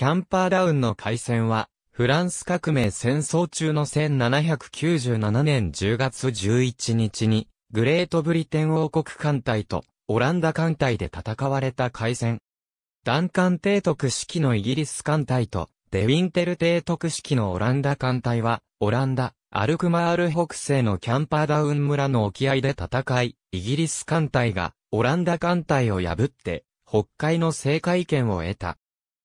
キャンパーダウンの海戦は、フランス革命戦争中の1797年10月11日に、グレートブリテン王国艦隊とオランダ艦隊で戦われた海戦。ダンカン提督式のイギリス艦隊と、デウィンテル提督式のオランダ艦隊は、オランダ、アルクマール北西のキャンパーダウン村の沖合で戦い、イギリス艦隊が、オランダ艦隊を破って、北海の制海権を得た。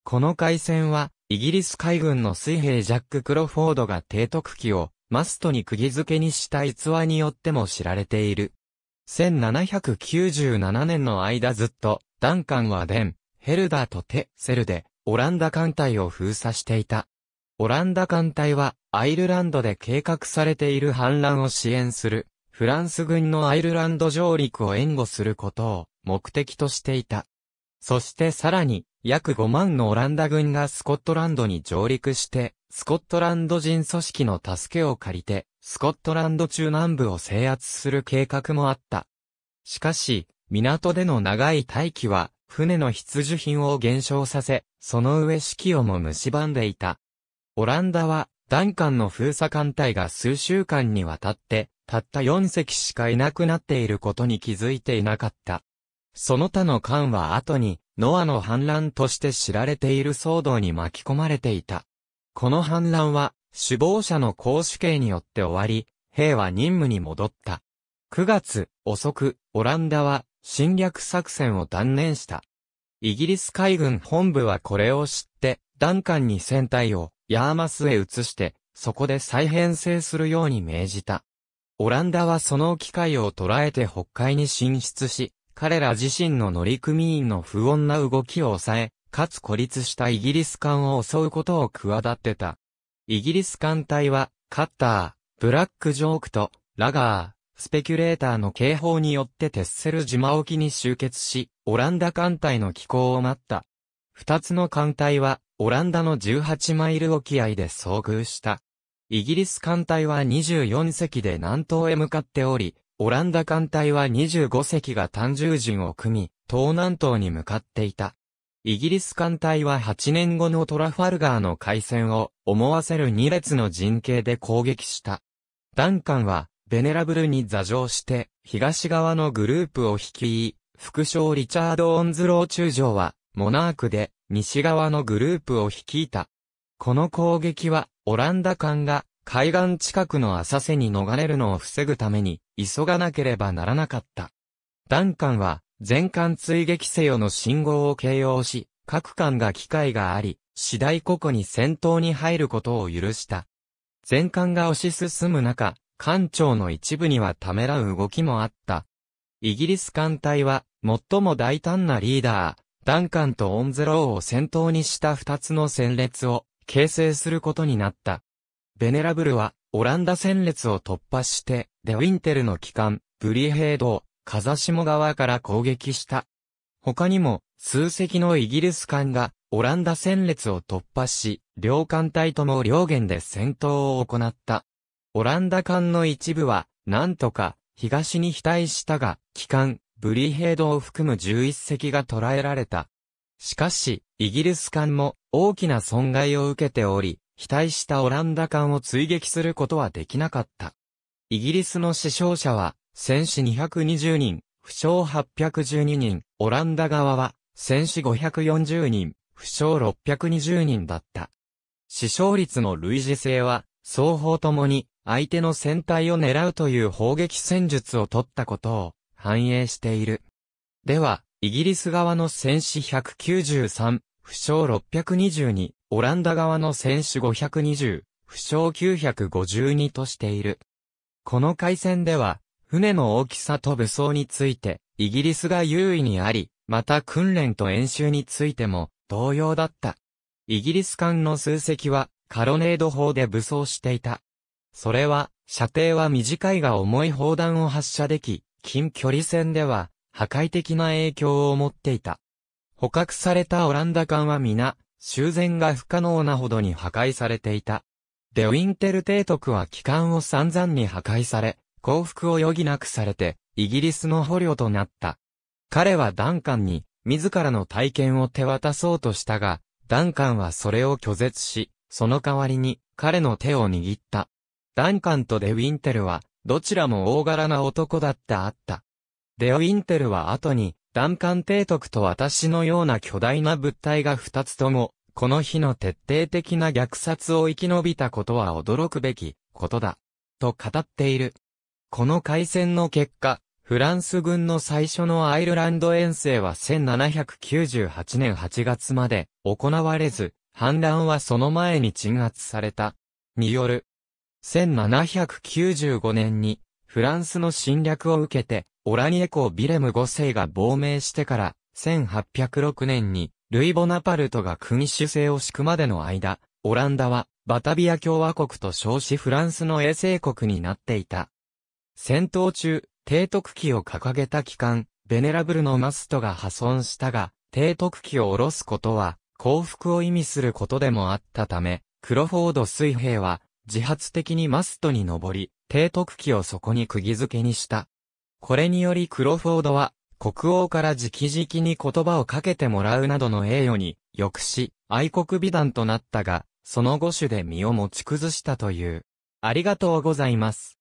この海戦は、イギリス海軍の水兵ジャック・クロフォードが提督機をマストに釘付けにした逸話によっても知られている。1797年の間ずっと、ダンカンはデン、ヘルダーとテ・セルで、オランダ艦隊を封鎖していた。オランダ艦隊は、アイルランドで計画されている反乱を支援する、フランス軍のアイルランド上陸を援護することを目的としていた。そしてさらに、約5万のオランダ軍がスコットランドに上陸して、スコットランド人組織の助けを借りて、スコットランド中南部を制圧する計画もあった。しかし、港での長い待機は、船の必需品を減少させ、その上四季をも蝕んでいた。オランダは、ダンカンの封鎖艦隊が数週間にわたって、たった4隻しかいなくなっていることに気づいていなかった。その他の艦は後に、ノアの反乱として知られている騒動に巻き込まれていた。この反乱は、首謀者の公主刑によって終わり、兵は任務に戻った。9月、遅く、オランダは、侵略作戦を断念した。イギリス海軍本部はこれを知って、ダンカンに船体を、ヤーマスへ移して、そこで再編成するように命じた。オランダはその機会を捉えて北海に進出し、彼ら自身の乗組員の不穏な動きを抑え、かつ孤立したイギリス艦を襲うことを企ってた。イギリス艦隊は、カッター、ブラックジョークと、ラガー、スペキュレーターの警報によってテッセル島沖に集結し、オランダ艦隊の寄港を待った。二つの艦隊は、オランダの18マイル沖合で遭遇した。イギリス艦隊は24隻で南東へ向かっており、オランダ艦隊は25隻が単獣陣を組み、東南東に向かっていた。イギリス艦隊は8年後のトラファルガーの海戦を思わせる2列の陣形で攻撃した。ダンカンはベネラブルに座上して東側のグループを率い、副将リチャード・オンズロー中将はモナークで西側のグループを率いた。この攻撃はオランダ艦が海岸近くの浅瀬に逃れるのを防ぐために急がなければならなかった。ダンカンは、全艦追撃せよの信号を形容し、各艦が機会があり、次第個々に戦闘に入ることを許した。全艦が推し進む中、艦長の一部にはためらう動きもあった。イギリス艦隊は、最も大胆なリーダー、ダンカンとオンゼローを先頭にした二つの戦列を形成することになった。ベネラブルは、オランダ戦列を突破して、デ・ウィンテルの機関、ブリヘードを、風下側から攻撃した。他にも、数隻のイギリス艦が、オランダ戦列を突破し、両艦隊とも両舷で戦闘を行った。オランダ艦の一部は、なんとか、東に飛隊したが、機関、ブリヘードを含む11隻が捕らえられた。しかし、イギリス艦も大きな損害を受けており、飛退したオランダ艦を追撃することはできなかった。イギリスの死傷者は、戦死220人、負傷812人、オランダ側は、戦死540人、負傷620人だった。死傷率の類似性は、双方ともに、相手の戦隊を狙うという砲撃戦術を取ったことを、反映している。では、イギリス側の戦死193、負傷622、オランダ側の選手520、負傷952としている。この海戦では、船の大きさと武装について、イギリスが優位にあり、また訓練と演習についても、同様だった。イギリス艦の数隻は、カロネード砲で武装していた。それは、射程は短いが重い砲弾を発射でき、近距離戦では、破壊的な影響を持っていた。捕獲されたオランダ艦は皆、修繕が不可能なほどに破壊されていた。デウィンテル提督は機関を散々に破壊され、降伏を余儀なくされて、イギリスの捕虜となった。彼はダンカンに、自らの体験を手渡そうとしたが、ダンカンはそれを拒絶し、その代わりに、彼の手を握った。ダンカンとデウィンテルは、どちらも大柄な男だったあった。デウィンテルは後に、ダンカン提督と私のような巨大な物体が二つとも、この日の徹底的な虐殺を生き延びたことは驚くべきことだ。と語っている。この海戦の結果、フランス軍の最初のアイルランド遠征は1798年8月まで行われず、反乱はその前に鎮圧された。による。1795年に、フランスの侵略を受けて、オラニエコ・ビレム5世が亡命してから、1806年に、ルイ・ボナパルトが君主制を敷くまでの間、オランダは、バタビア共和国と称しフランスの衛星国になっていた。戦闘中、提督機を掲げた機関、ベネラブルのマストが破損したが、提督機を下ろすことは、降伏を意味することでもあったため、クロフォード水兵は、自発的にマストに登り、提督機をそこに釘付けにした。これによりクロフォードは、国王から直々に言葉をかけてもらうなどの栄誉に、抑し、愛国美談となったが、その後種で身を持ち崩したという。ありがとうございます。